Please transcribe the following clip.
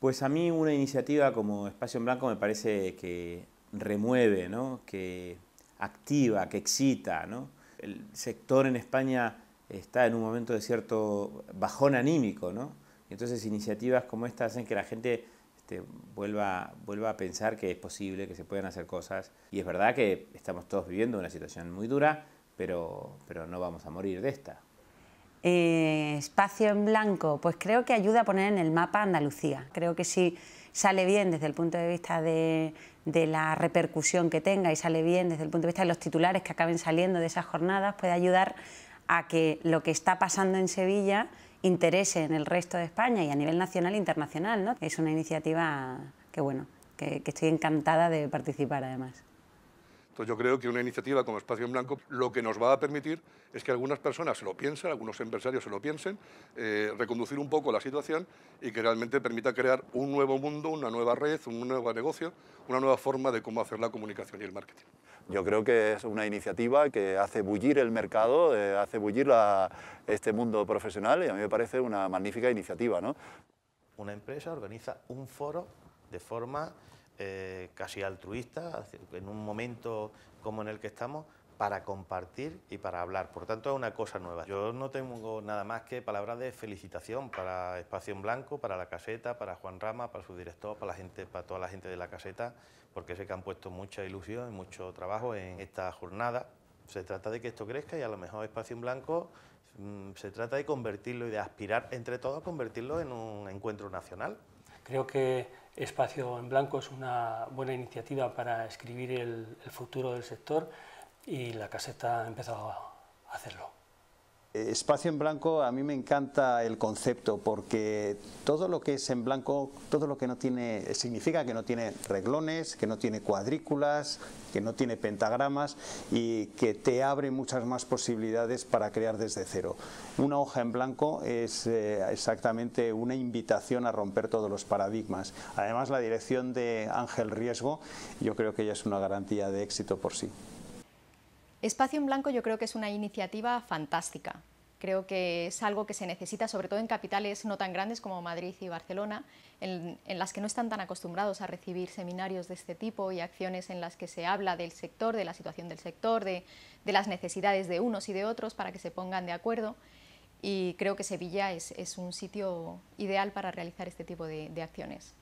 Pues a mí una iniciativa como Espacio en Blanco me parece que remueve, ¿no? que activa, que excita. El sector en España está en un momento de cierto bajón anímico, ¿no? entonces iniciativas como esta hacen que la gente este, vuelva, a pensar que es posible, que se pueden hacer cosas. Y es verdad que estamos todos viviendo una situación muy dura, pero no vamos a morir de esta. Eh, espacio en blanco, pues creo que ayuda a poner en el mapa Andalucía. Creo que si sale bien desde el punto de vista de, la repercusión que tenga y sale bien desde el punto de vista de los titulares que acaben saliendo de esas jornadas, puede ayudar a que lo que está pasando en Sevilla interese en el resto de España y a nivel nacional e internacional. ¿no? Es una iniciativa que, bueno, que estoy encantada de participar además yo creo que una iniciativa como Espacio en Blanco lo que nos va a permitir es que algunas personas se lo piensen, algunos empresarios se lo piensen, eh, reconducir un poco la situación y que realmente permita crear un nuevo mundo, una nueva red, un nuevo negocio, una nueva forma de cómo hacer la comunicación y el marketing. Yo creo que es una iniciativa que hace bullir el mercado, eh, hace bullir este mundo profesional y a mí me parece una magnífica iniciativa. Una empresa organiza un foro de forma eh, casi altruista, en un momento como en el que estamos, para compartir y para hablar. Por tanto, es una cosa nueva. Yo no tengo nada más que palabras de felicitación para Espacio en Blanco, para la caseta, para Juan Rama, para su director, para, la gente, para toda la gente de la caseta, porque sé que han puesto mucha ilusión y mucho trabajo en esta jornada. Se trata de que esto crezca y a lo mejor Espacio en Blanco mm, se trata de convertirlo y de aspirar entre todos a convertirlo en un encuentro nacional. Creo que Espacio en Blanco es una buena iniciativa para escribir el, futuro del sector y la caseta ha empezado a hacerlo. Eh, espacio en blanco, a mí me encanta el concepto porque todo lo que es en blanco, todo lo que no tiene, significa que no tiene reglones, que no tiene cuadrículas, que no tiene pentagramas y que te abre muchas más posibilidades para crear desde cero. Una hoja en blanco es eh, exactamente una invitación a romper todos los paradigmas. Además, la dirección de Ángel Riesgo, yo creo que ya es una garantía de éxito por sí. Espacio en Blanco yo creo que es una iniciativa fantástica. Creo que es algo que se necesita, sobre todo en capitales no tan grandes como Madrid y Barcelona, en, las que no están tan acostumbrados a recibir seminarios de este tipo y acciones en las que se habla del sector, de la situación del sector, de, las necesidades de unos y de otros para que se pongan de acuerdo. Y creo que Sevilla es, un sitio ideal para realizar este tipo de acciones.